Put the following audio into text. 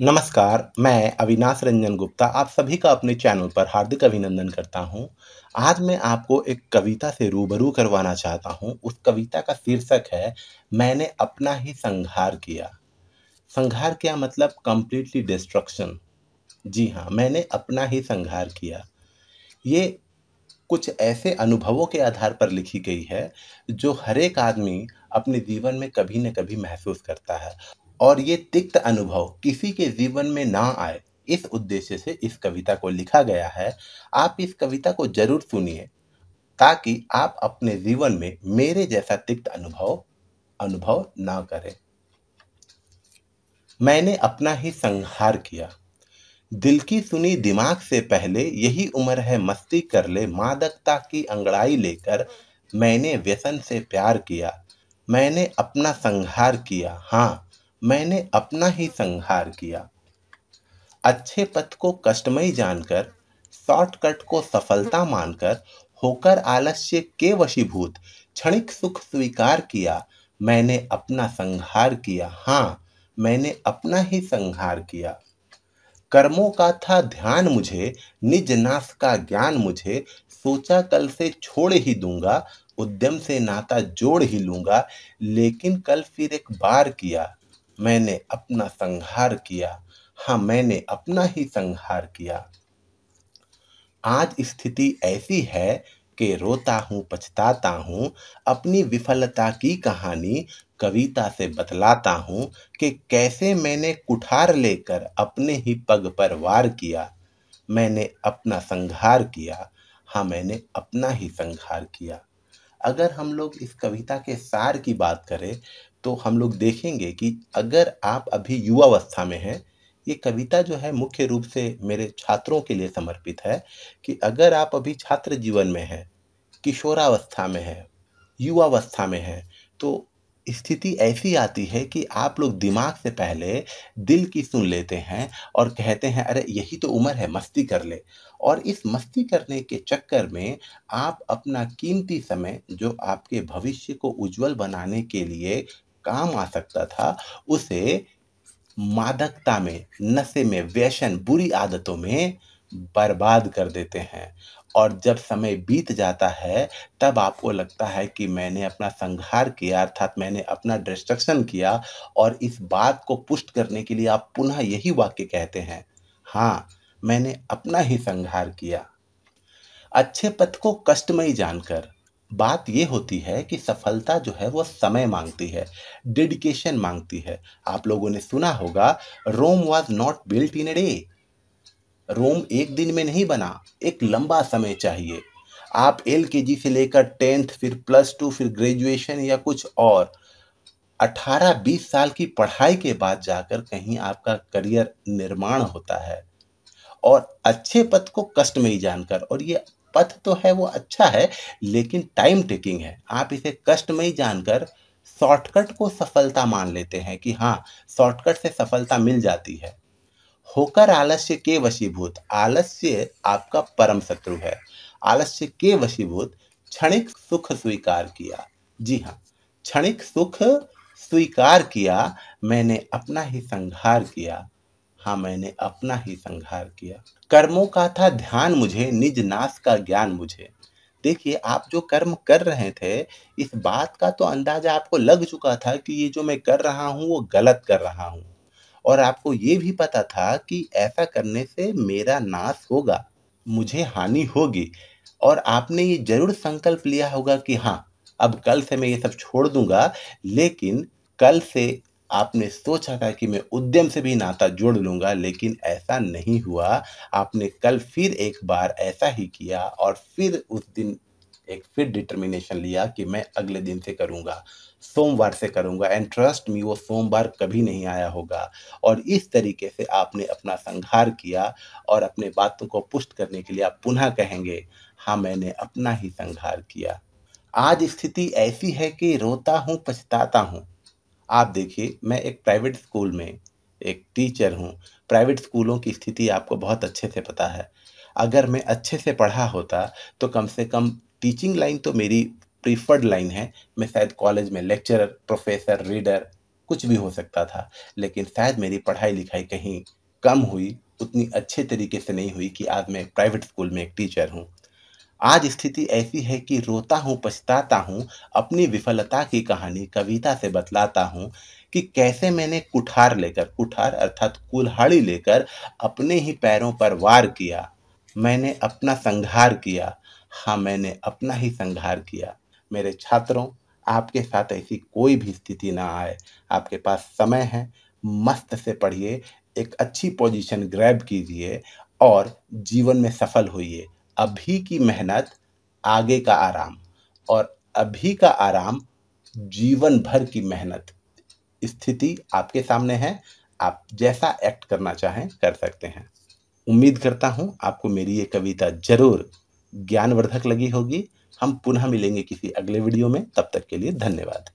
नमस्कार मैं अविनाश रंजन गुप्ता आप सभी का अपने चैनल पर हार्दिक अभिनंदन करता हूं। आज मैं आपको एक कविता से रूबरू करवाना चाहता हूं। उस कविता का शीर्षक है मैंने अपना ही संहार किया संहार किया मतलब कम्प्लीटली डिस्ट्रक्शन जी हाँ मैंने अपना ही संहार किया ये कुछ ऐसे अनुभवों के आधार पर लिखी गई है जो हर एक आदमी अपने जीवन में कभी न कभी महसूस करता है और ये तिक्त अनुभव किसी के जीवन में ना आए इस उद्देश्य से इस कविता को लिखा गया है आप इस कविता को जरूर सुनिए ताकि आप अपने जीवन में मेरे जैसा तिक्त अनुभव अनुभव ना करें मैंने अपना ही संहार किया दिल की सुनी दिमाग से पहले यही उम्र है मस्ती कर ले मादकता की अंगड़ाई लेकर मैंने व्यसन से प्यार किया मैंने अपना संहार किया हाँ मैंने अपना ही संहार किया अच्छे पथ को कष्टमय जानकर शॉर्टकट को सफलता मानकर होकर आलस्य के वशीभूत क्षणिक सुख स्वीकार किया मैंने अपना संहार किया हाँ मैंने अपना ही संहार किया कर्मों का था ध्यान मुझे निज नाश का ज्ञान मुझे सोचा कल से छोड़ ही दूंगा उद्यम से नाता जोड़ ही लूंगा लेकिन कल फिर एक बार किया मैंने अपना संहार किया हाँ मैंने अपना ही संहार किया आज स्थिति ऐसी है कि रोता हूँ पछताता हूँ अपनी विफलता की कहानी कविता से बतलाता हूँ कि कैसे मैंने कुठार लेकर अपने ही पग पर वार किया मैंने अपना संहार किया हाँ मैंने अपना ही संहार किया अगर हम लोग इस कविता के सार की बात करें तो हम लोग देखेंगे कि अगर आप अभी युवावस्था में हैं ये कविता जो है मुख्य रूप से मेरे छात्रों के लिए समर्पित है कि अगर आप अभी छात्र जीवन में हैं किशोरावस्था में हैं युवावस्था में हैं तो स्थिति ऐसी आती है कि आप लोग दिमाग से पहले दिल की सुन लेते हैं और कहते हैं अरे यही तो उम्र है मस्ती कर ले और इस मस्ती करने के चक्कर में आप अपना कीमती समय जो आपके भविष्य को उज्जवल बनाने के लिए काम आ सकता था उसे मादकता में नशे में व्यसन बुरी आदतों में बर्बाद कर देते हैं और जब समय बीत जाता है तब आपको लगता है कि मैंने अपना संहार किया अर्थात मैंने अपना डिस्ट्रक्शन किया और इस बात को पुष्ट करने के लिए आप पुनः यही वाक्य कहते हैं हाँ मैंने अपना ही संहार किया अच्छे पथ को कष्टमयी जानकर बात यह होती है कि सफलता जो है वो समय मांगती है डेडिकेशन मांगती है आप लोगों ने सुना होगा Rome was not built in a day Rome एक दिन में नहीं बना एक लंबा समय चाहिए आप एल के जी से लेकर टेंथ फिर प्लस टू फिर ग्रेजुएशन या कुछ और 18-20 साल की पढ़ाई के बाद जाकर कहीं आपका करियर निर्माण होता है और अच्छे पथ को कष्ट में ही जानकर और ये पथ तो है वो अच्छा है लेकिन टाइम टेकिंग है आप इसे कष्ट में ही जानकर शॉर्टकट को सफलता मान लेते हैं कि हाँ शॉर्टकट से सफलता मिल जाती है होकर आलस्य के वशीभूत आलस्य आपका परम शत्रु है आलस्य के वशीभूत क्षणिक सुख स्वीकार किया जी हाँ क्षणिक सुख स्वीकार किया मैंने अपना ही संहार किया हाँ मैंने अपना ही संहार किया कर्मों का था ध्यान मुझे निज नाश का ज्ञान मुझे देखिए आप जो कर्म कर रहे थे इस बात का तो अंदाजा आपको लग चुका था कि ये जो मैं कर रहा हूँ वो गलत कर रहा हूँ और आपको ये भी पता था कि ऐसा करने से मेरा नाश होगा मुझे हानि होगी और आपने ये जरूर संकल्प लिया होगा कि हाँ अब कल से मैं ये सब छोड़ दूंगा लेकिन कल से आपने सोचा था कि मैं उद्यम से भी नाता जोड़ लूँगा लेकिन ऐसा नहीं हुआ आपने कल फिर एक बार ऐसा ही किया और फिर उस दिन एक फिर डिटर्मिनेशन लिया कि मैं अगले दिन से करूँगा सोमवार से करूँगा एंड ट्रस्ट मी वो सोमवार कभी नहीं आया होगा और इस तरीके से आपने अपना संहार किया और अपने बातों को पुष्ट करने के लिए आप पुनः कहेंगे हाँ मैंने अपना ही संहार किया आज स्थिति ऐसी है कि रोता हूँ पछताता हूँ आप देखिए मैं एक प्राइवेट स्कूल में एक टीचर हूँ प्राइवेट स्कूलों की स्थिति आपको बहुत अच्छे से पता है अगर मैं अच्छे से पढ़ा होता तो कम से कम टीचिंग लाइन तो मेरी प्रीफर्ड लाइन है मैं शायद कॉलेज में लेक्चरर प्रोफेसर रीडर कुछ भी हो सकता था लेकिन शायद मेरी पढ़ाई लिखाई कहीं कम हुई उतनी अच्छे तरीके से नहीं हुई कि आज मैं प्राइवेट स्कूल में एक टीचर हूँ आज स्थिति ऐसी है कि रोता हूँ पछताता हूँ अपनी विफलता की कहानी कविता से बतलाता हूँ कि कैसे मैंने कुठार लेकर कुठार अर्थात कुल्हाड़ी लेकर अपने ही पैरों पर वार किया मैंने अपना संहार किया हाँ मैंने अपना ही संघार किया मेरे छात्रों आपके साथ ऐसी कोई भी स्थिति ना आए आपके पास समय है मस्त से पढ़िए एक अच्छी पोजीशन ग्रैब कीजिए और जीवन में सफल होइए अभी की मेहनत आगे का आराम और अभी का आराम जीवन भर की मेहनत स्थिति आपके सामने है आप जैसा एक्ट करना चाहें कर सकते हैं उम्मीद करता हूँ आपको मेरी ये कविता ज़रूर ज्ञानवर्धक लगी होगी हम पुनः मिलेंगे किसी अगले वीडियो में तब तक के लिए धन्यवाद